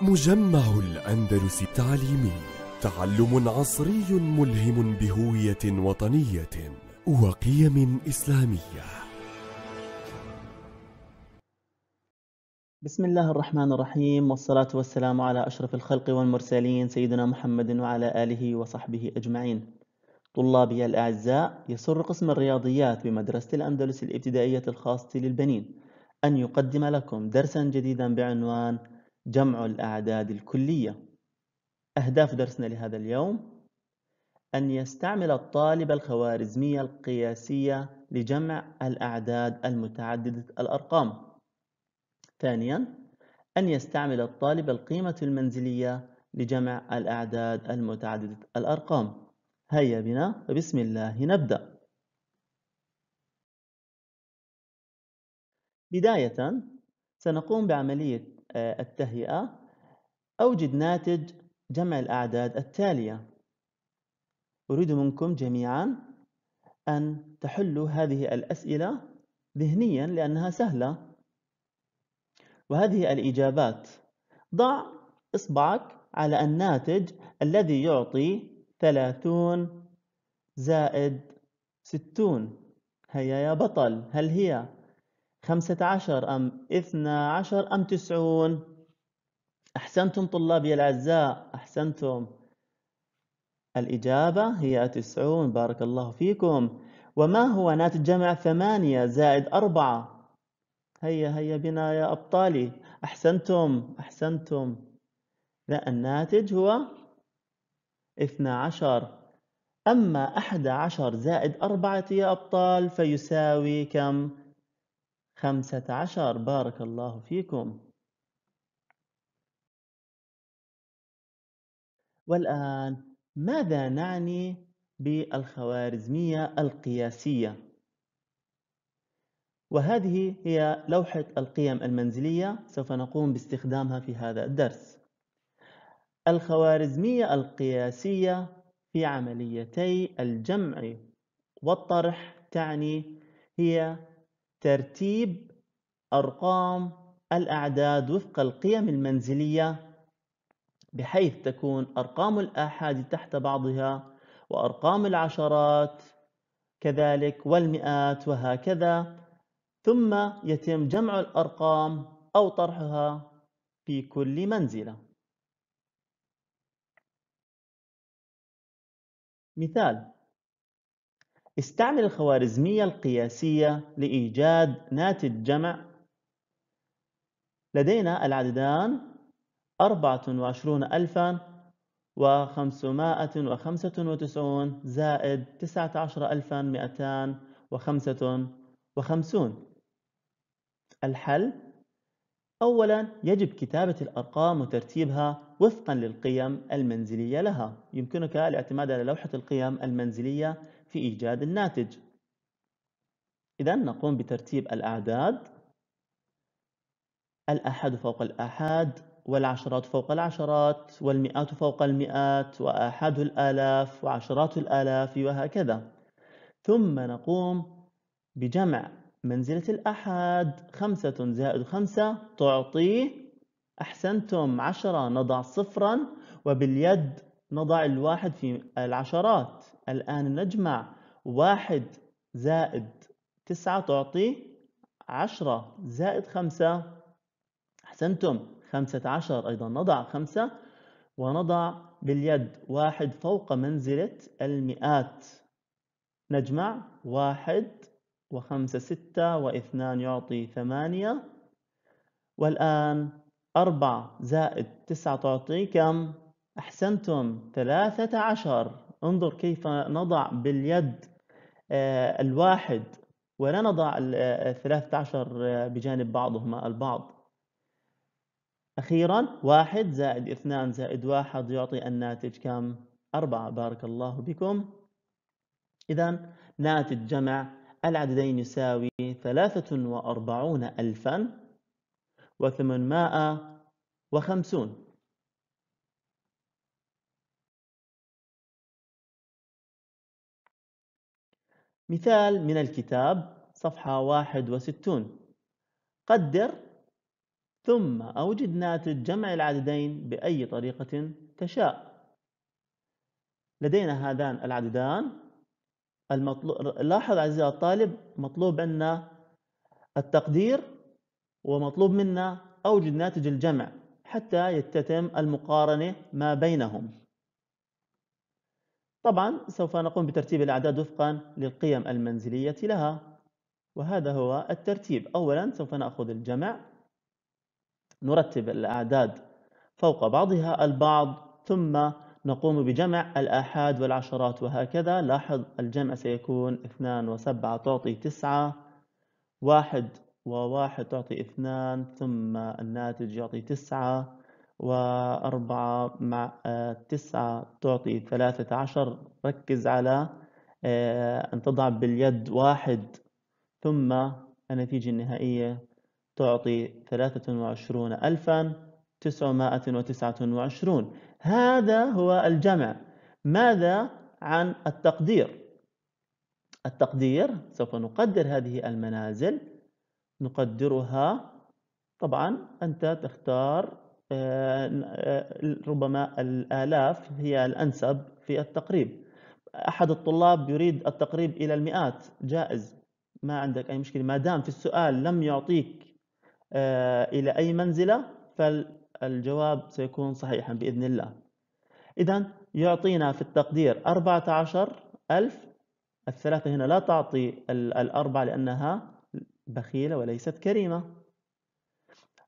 مجمع الأندلس التعليمي تعلم عصري ملهم بهوية وطنية وقيم إسلامية بسم الله الرحمن الرحيم والصلاة والسلام على أشرف الخلق والمرسلين سيدنا محمد وعلى آله وصحبه أجمعين طلابي الأعزاء يسر قسم الرياضيات بمدرسة الأندلس الابتدائية الخاصة للبنين أن يقدم لكم درسا جديدا بعنوان جمع الأعداد الكلية أهداف درسنا لهذا اليوم أن يستعمل الطالب الخوارزمية القياسية لجمع الأعداد المتعددة الأرقام ثانياً أن يستعمل الطالب القيمة المنزلية لجمع الأعداد المتعددة الأرقام هيا بنا فبسم الله نبدأ بداية سنقوم بعملية آه، التهيئة أوجد ناتج جمع الأعداد التالية أريد منكم جميعا أن تحلوا هذه الأسئلة ذهنيا لأنها سهلة وهذه الإجابات ضع إصبعك على الناتج الذي يعطي 30 زائد 60 هيا يا بطل هل هي خمسة عشر أم اثنا عشر أم تسعون أحسنتم طلابي الأعزاء أحسنتم الإجابة هي تسعون بارك الله فيكم وما هو ناتج جمع ثمانية زائد أربعة هيا هيا بنا يا أبطالي أحسنتم أحسنتم لا الناتج هو اثنى عشر أما أحد عشر زائد أربعة يا أبطال فيساوي كم؟ خمسة عشر بارك الله فيكم والآن ماذا نعني بالخوارزمية القياسية؟ وهذه هي لوحة القيم المنزلية سوف نقوم باستخدامها في هذا الدرس الخوارزمية القياسية في عمليتي الجمع والطرح تعني هي ترتيب أرقام الأعداد وفق القيم المنزلية بحيث تكون أرقام الآحاد تحت بعضها وأرقام العشرات كذلك والمئات وهكذا ثم يتم جمع الأرقام أو طرحها في كل منزلة مثال استعمل الخوارزمية القياسية لإيجاد ناتج جمع لدينا العددان 24595 زائد 19255 الحل أولا يجب كتابة الأرقام وترتيبها وفقا للقيم المنزلية لها يمكنك الاعتماد على لوحة القيم المنزلية في إيجاد الناتج إذا نقوم بترتيب الأعداد الأحد فوق الأحد والعشرات فوق العشرات والمئات فوق المئات وآحاد الآلاف وعشرات الآلاف وهكذا ثم نقوم بجمع منزلة الأحد خمسة زائد خمسة تعطي أحسنتم عشرة نضع صفرا وباليد نضع الواحد في العشرات الآن نجمع واحد زائد تسعة تعطي عشرة زائد خمسة أحسنتم خمسة عشر أيضا نضع خمسة ونضع باليد واحد فوق منزلة المئات نجمع واحد وخمسة ستة واثنان يعطي ثمانية والآن أربعة زائد تسعة تعطي كم؟ أحسنتم ثلاثة عشر انظر كيف نضع باليد آه، الواحد ولا نضع الثلاثة آه، عشر آه، بجانب بعضهما البعض أخيرا واحد زائد اثنان زائد واحد يعطي الناتج كم؟ أربعة بارك الله بكم إذا ناتج جمع العددين يساوي ثلاثة وأربعون ألفا وثمانمائة وخمسون مثال من الكتاب صفحة 61 قدر ثم أوجد ناتج جمع العددين بأي طريقة تشاء لدينا هذان العددان المطلوب لاحظ عزيزي الطالب مطلوب عنا التقدير ومطلوب منا أوجد ناتج الجمع حتى يتتم المقارنة ما بينهم طبعا سوف نقوم بترتيب الأعداد وفقا للقيم المنزلية لها وهذا هو الترتيب أولا سوف نأخذ الجمع نرتب الأعداد فوق بعضها البعض ثم نقوم بجمع الآحاد والعشرات وهكذا لاحظ الجمع سيكون اثنان وسبعة تعطي تسعة واحد وواحد تعطي اثنان ثم الناتج يعطي تسعة وأربعة مع آه، تسعة تعطي ثلاثة عشر ركز على آه، أن تضع باليد واحد ثم النتيجة النهائية تعطي ثلاثة وعشرون ألفا تسعمائة وتسعة وعشرون هذا هو الجمع ماذا عن التقدير التقدير سوف نقدر هذه المنازل نقدرها طبعا أنت تختار آه، ربما الآلاف هي الأنسب في التقريب أحد الطلاب يريد التقريب إلى المئات جائز ما عندك أي مشكلة ما دام في السؤال لم يعطيك آه، إلى أي منزلة فالجواب سيكون صحيحا بإذن الله إذا يعطينا في التقدير 14000 الثلاثة هنا لا تعطي الأربعة لأنها بخيلة وليست كريمة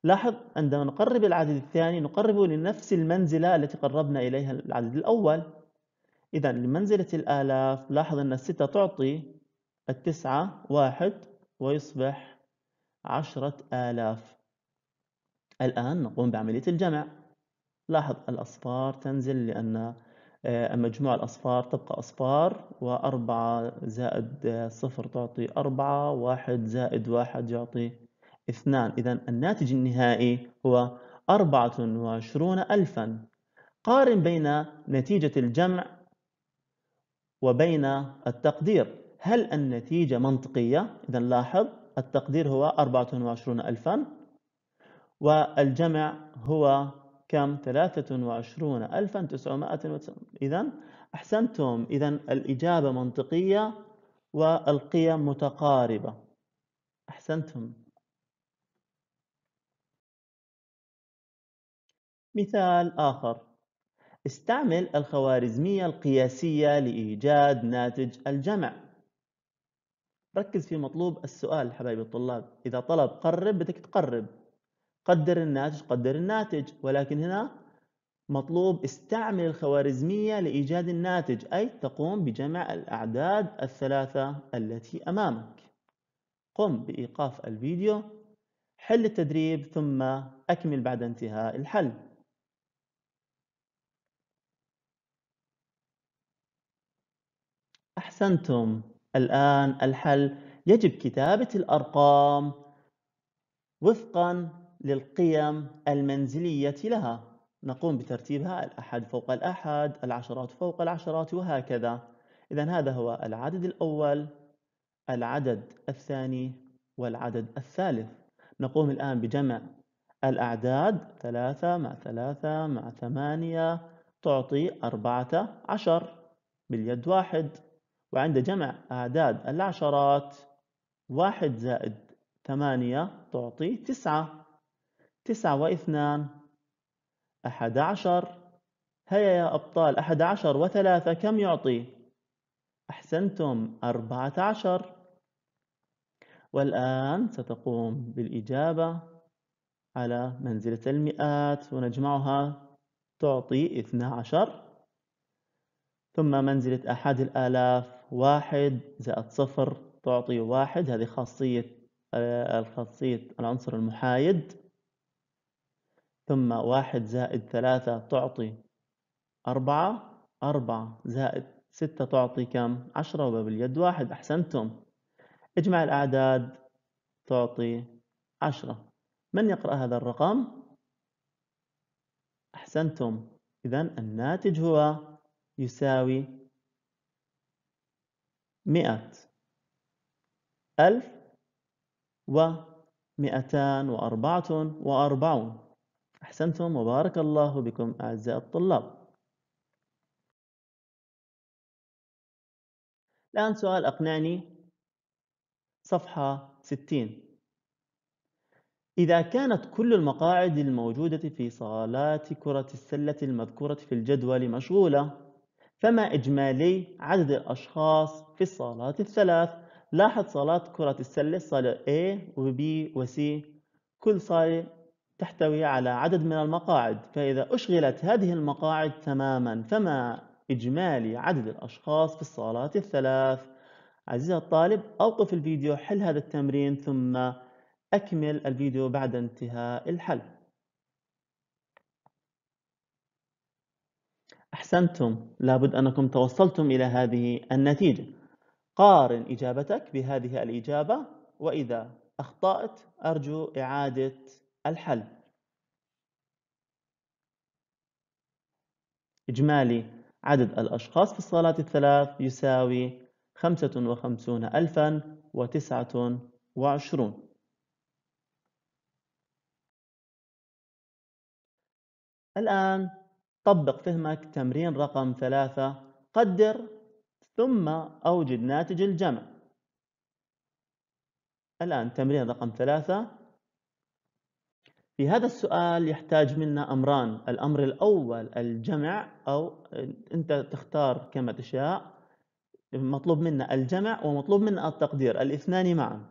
لاحظ عندما نقرب العدد الثاني نقربه لنفس المنزلة التي قربنا إليها العدد الأول إذا لمنزلة الآلاف لاحظ أن الستة تعطي التسعة واحد ويصبح عشرة آلاف الآن نقوم بعملية الجمع لاحظ الأصفار تنزل لأن آه، مجموع الأصفار تبقى أصفار وأربعة زائد صفر تعطي أربعة واحد زائد واحد يعطي اثنان إذا الناتج النهائي هو وعشرون ألفا قارن بين نتيجة الجمع وبين التقدير هل النتيجة منطقية؟ إذا لاحظ التقدير هو وعشرون ألفا والجمع هو كم تسعمائة إذا أحسنتم إذا الإجابة منطقية والقيم متقاربة أحسنتم مثال آخر استعمل الخوارزمية القياسية لإيجاد ناتج الجمع ركز في مطلوب السؤال حبايبي الطلاب إذا طلب قرب بدك تقرب قدر الناتج قدر الناتج ولكن هنا مطلوب استعمل الخوارزمية لإيجاد الناتج أي تقوم بجمع الأعداد الثلاثة التي أمامك قم بإيقاف الفيديو حل التدريب ثم أكمل بعد انتهاء الحل أحسنتم الآن الحل يجب كتابة الأرقام وفقا للقيم المنزلية لها نقوم بترتيبها الأحد فوق الأحد العشرات فوق العشرات وهكذا إذا هذا هو العدد الأول العدد الثاني والعدد الثالث نقوم الآن بجمع الأعداد ثلاثة مع ثلاثة مع ثمانية تعطي أربعة عشر باليد واحد وعند جمع أعداد العشرات واحد زائد ثمانية تعطي تسعة تسعة واثنان أحد عشر هيا يا أبطال أحد عشر وثلاثة كم يعطي؟ أحسنتم أربعة عشر والآن ستقوم بالإجابة على منزلة المئات ونجمعها تعطي اثنا عشر ثم منزلة أحد الآلاف واحد زائد صفر تعطي واحد هذه خاصية آه، الخاصية العنصر المحايد ثم واحد زائد ثلاثة تعطي أربعة أربعة زائد ستة تعطي كم؟ عشرة وباب اليد واحد أحسنتم اجمع الأعداد تعطي عشرة من يقرأ هذا الرقم؟ أحسنتم إذا الناتج هو يساوي مئة ألف ومئتان وأربعة وأربعون أحسنتم وبارك الله بكم أعزائي الطلاب الآن سؤال أقنعني صفحة 60 إذا كانت كل المقاعد الموجودة في صالات كرة السلة المذكورة في الجدول مشغولة فما إجمالي عدد الأشخاص في الصالات الثلاث لاحظ صالات كرة السلة صالة A وB وC كل صالة تحتوي على عدد من المقاعد فإذا أشغلت هذه المقاعد تماما فما إجمالي عدد الأشخاص في الصالات الثلاث عزيزي الطالب أوقف الفيديو حل هذا التمرين ثم أكمل الفيديو بعد انتهاء الحل أحسنتم لابد أنكم توصلتم إلى هذه النتيجة قارن إجابتك بهذه الإجابة وإذا أخطأت أرجو إعادة الحل إجمالي عدد الأشخاص في الصالات الثلاث يساوي 55029 الآن طبق فهمك تمرين رقم ثلاثة قدر ثم أوجد ناتج الجمع الآن تمرين رقم ثلاثة في هذا السؤال يحتاج منا أمران الأمر الأول الجمع أو أنت تختار كما تشاء مطلوب منا الجمع ومطلوب منا التقدير الاثنان معا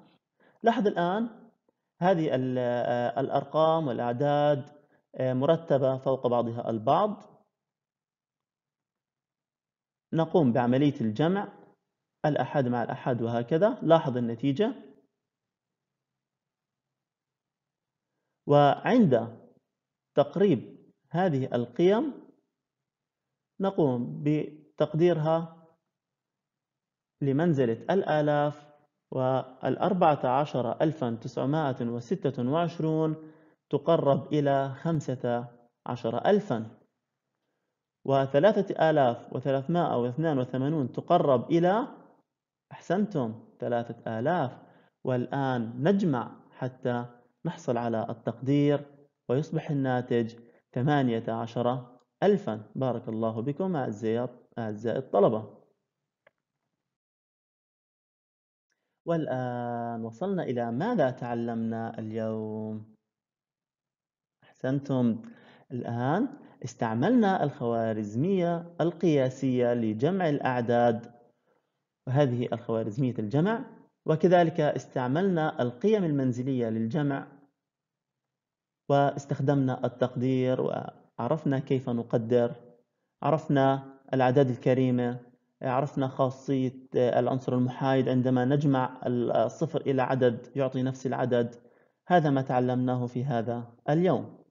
لاحظ الآن هذه الأرقام والأعداد آه، مرتبة فوق بعضها البعض نقوم بعملية الجمع الأحد مع الأحد وهكذا لاحظ النتيجة وعند تقريب هذه القيم نقوم بتقديرها لمنزلة الآلاف والأربعة عشر ألفا تسعمائة وستة وعشرون تقرب إلى خمسة عشر ألفا وثلاثة آلاف وثلاثمائة واثنان وثمانون تقرب إلى أحسنتم ثلاثة آلاف والآن نجمع حتى نحصل على التقدير ويصبح الناتج ثمانية عشر ألفا بارك الله بكم أعزائي الطلبة والآن وصلنا إلى ماذا تعلمنا اليوم أحسنتم الآن استعملنا الخوارزمية القياسية لجمع الأعداد وهذه الخوارزمية الجمع وكذلك استعملنا القيم المنزلية للجمع واستخدمنا التقدير وعرفنا كيف نقدر عرفنا الأعداد الكريمة عرفنا خاصية العنصر المحايد عندما نجمع الصفر إلى عدد يعطي نفس العدد هذا ما تعلمناه في هذا اليوم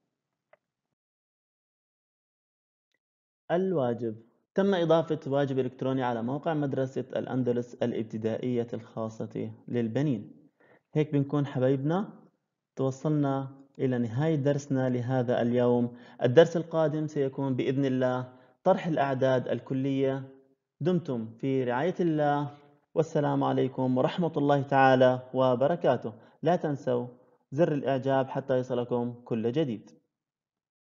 الواجب تم إضافة واجب إلكتروني على موقع مدرسة الأندلس الابتدائية الخاصة للبنين هيك بنكون حبايبنا توصلنا إلى نهاية درسنا لهذا اليوم الدرس القادم سيكون بإذن الله طرح الأعداد الكلية دمتم في رعاية الله والسلام عليكم ورحمة الله تعالى وبركاته لا تنسوا زر الإعجاب حتى يصلكم كل جديد